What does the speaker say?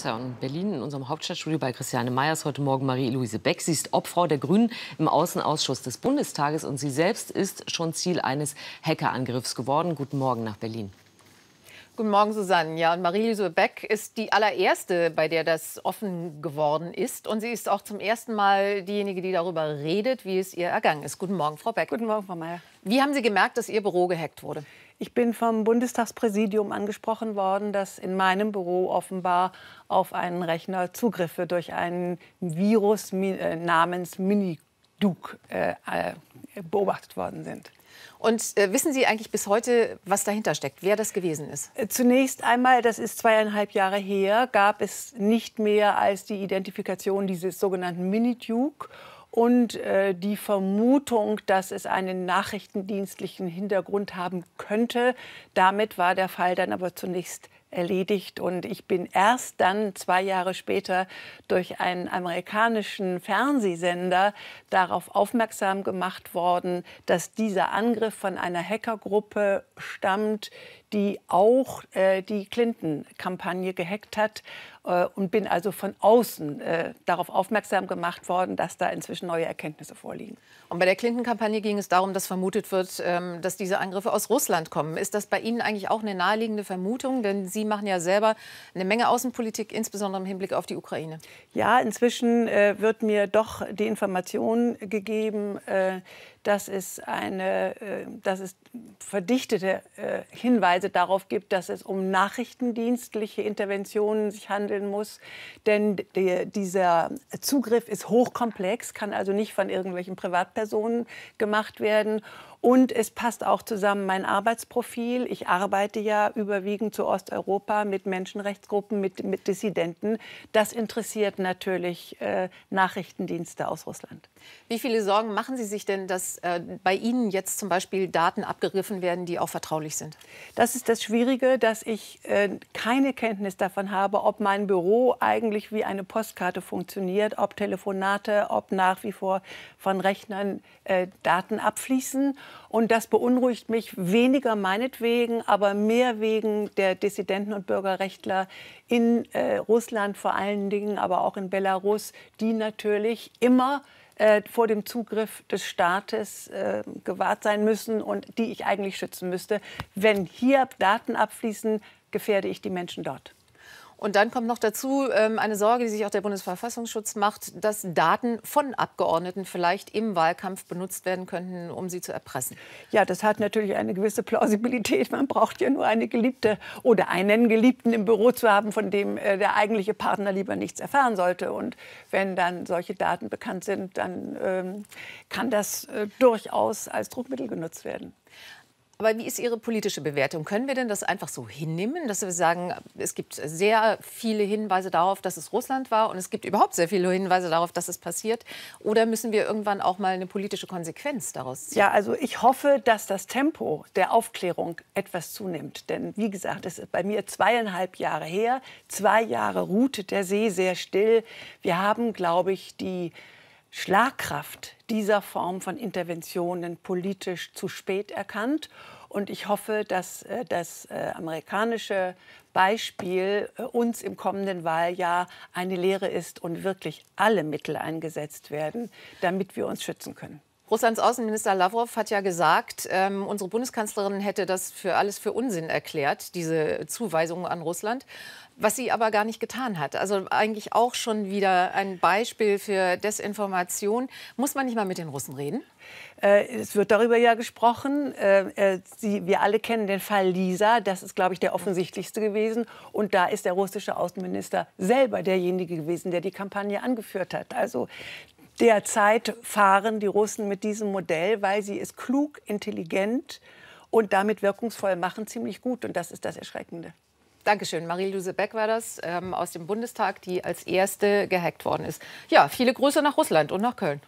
Grazia und Berlin in unserem Hauptstadtstudio bei Christiane Meyers. Heute Morgen Marie-Louise Beck. Sie ist Obfrau der Grünen im Außenausschuss des Bundestages und sie selbst ist schon Ziel eines Hackerangriffs geworden. Guten Morgen nach Berlin. Guten Morgen, Susanne. Ja, und Marie-Louise Beck ist die allererste, bei der das offen geworden ist. Und sie ist auch zum ersten Mal diejenige, die darüber redet, wie es ihr ergangen ist. Guten Morgen, Frau Beck. Guten Morgen, Frau Meyer. Wie haben Sie gemerkt, dass Ihr Büro gehackt wurde? Ich bin vom Bundestagspräsidium angesprochen worden, dass in meinem Büro offenbar auf einen Rechner Zugriffe durch einen Virus äh, namens Miniduke äh, äh, beobachtet worden sind. Und äh, wissen Sie eigentlich bis heute, was dahinter steckt, wer das gewesen ist? Äh, zunächst einmal, das ist zweieinhalb Jahre her, gab es nicht mehr als die Identifikation dieses sogenannten Miniduke und äh, die Vermutung, dass es einen nachrichtendienstlichen Hintergrund haben könnte. Damit war der Fall dann aber zunächst erledigt. Und ich bin erst dann zwei Jahre später durch einen amerikanischen Fernsehsender darauf aufmerksam gemacht worden, dass dieser Angriff von einer Hackergruppe stammt, die auch äh, die Clinton-Kampagne gehackt hat äh, und bin also von außen äh, darauf aufmerksam gemacht worden, dass da inzwischen neue Erkenntnisse vorliegen. Und bei der Clinton-Kampagne ging es darum, dass vermutet wird, ähm, dass diese Angriffe aus Russland kommen. Ist das bei Ihnen eigentlich auch eine naheliegende Vermutung? Denn Sie machen ja selber eine Menge Außenpolitik, insbesondere im Hinblick auf die Ukraine. Ja, inzwischen äh, wird mir doch die Information gegeben, äh, dass es, eine, äh, dass es verdichtete äh, Hinweise darauf gibt, dass es um nachrichtendienstliche Interventionen sich handeln muss. Denn der, dieser Zugriff ist hochkomplex, kann also nicht von irgendwelchen Privatpersonen gemacht werden. Und es passt auch zusammen mein Arbeitsprofil. Ich arbeite ja überwiegend zu Osteuropa mit Menschenrechtsgruppen, mit, mit Dissidenten. Das interessiert natürlich äh, Nachrichtendienste aus Russland. Wie viele Sorgen machen Sie sich denn, dass äh, bei Ihnen jetzt zum Beispiel Daten abgegriffen werden, die auch vertraulich sind? Das ist das Schwierige, dass ich äh, keine Kenntnis davon habe, ob mein Büro eigentlich wie eine Postkarte funktioniert, ob Telefonate, ob nach wie vor von Rechnern äh, Daten abfließen. Und das beunruhigt mich weniger meinetwegen, aber mehr wegen der Dissidenten und Bürgerrechtler in äh, Russland vor allen Dingen, aber auch in Belarus, die natürlich immer äh, vor dem Zugriff des Staates äh, gewahrt sein müssen und die ich eigentlich schützen müsste. Wenn hier Daten abfließen, gefährde ich die Menschen dort. Und dann kommt noch dazu ähm, eine Sorge, die sich auch der Bundesverfassungsschutz macht, dass Daten von Abgeordneten vielleicht im Wahlkampf benutzt werden könnten, um sie zu erpressen. Ja, das hat natürlich eine gewisse Plausibilität. Man braucht ja nur eine Geliebte oder einen Geliebten im Büro zu haben, von dem äh, der eigentliche Partner lieber nichts erfahren sollte. Und wenn dann solche Daten bekannt sind, dann ähm, kann das äh, durchaus als Druckmittel genutzt werden. Aber wie ist Ihre politische Bewertung? Können wir denn das einfach so hinnehmen, dass wir sagen, es gibt sehr viele Hinweise darauf, dass es Russland war und es gibt überhaupt sehr viele Hinweise darauf, dass es passiert? Oder müssen wir irgendwann auch mal eine politische Konsequenz daraus ziehen? Ja, also ich hoffe, dass das Tempo der Aufklärung etwas zunimmt. Denn wie gesagt, es ist bei mir zweieinhalb Jahre her. Zwei Jahre ruht der See sehr still. Wir haben, glaube ich, die Schlagkraft dieser Form von Interventionen politisch zu spät erkannt. Und ich hoffe, dass äh, das äh, amerikanische Beispiel äh, uns im kommenden Wahljahr eine Lehre ist und wirklich alle Mittel eingesetzt werden, damit wir uns schützen können. Russlands Außenminister Lavrov hat ja gesagt, ähm, unsere Bundeskanzlerin hätte das für alles für Unsinn erklärt, diese Zuweisung an Russland, was sie aber gar nicht getan hat. Also eigentlich auch schon wieder ein Beispiel für Desinformation. Muss man nicht mal mit den Russen reden? Äh, es wird darüber ja gesprochen. Äh, äh, wir alle kennen den Fall Lisa. Das ist, glaube ich, der offensichtlichste gewesen. Und da ist der russische Außenminister selber derjenige gewesen, der die Kampagne angeführt hat. Also Derzeit fahren die Russen mit diesem Modell, weil sie es klug, intelligent und damit wirkungsvoll machen, ziemlich gut. Und das ist das Erschreckende. Dankeschön. Marie-Louise Beck war das ähm, aus dem Bundestag, die als erste gehackt worden ist. Ja, viele Grüße nach Russland und nach Köln.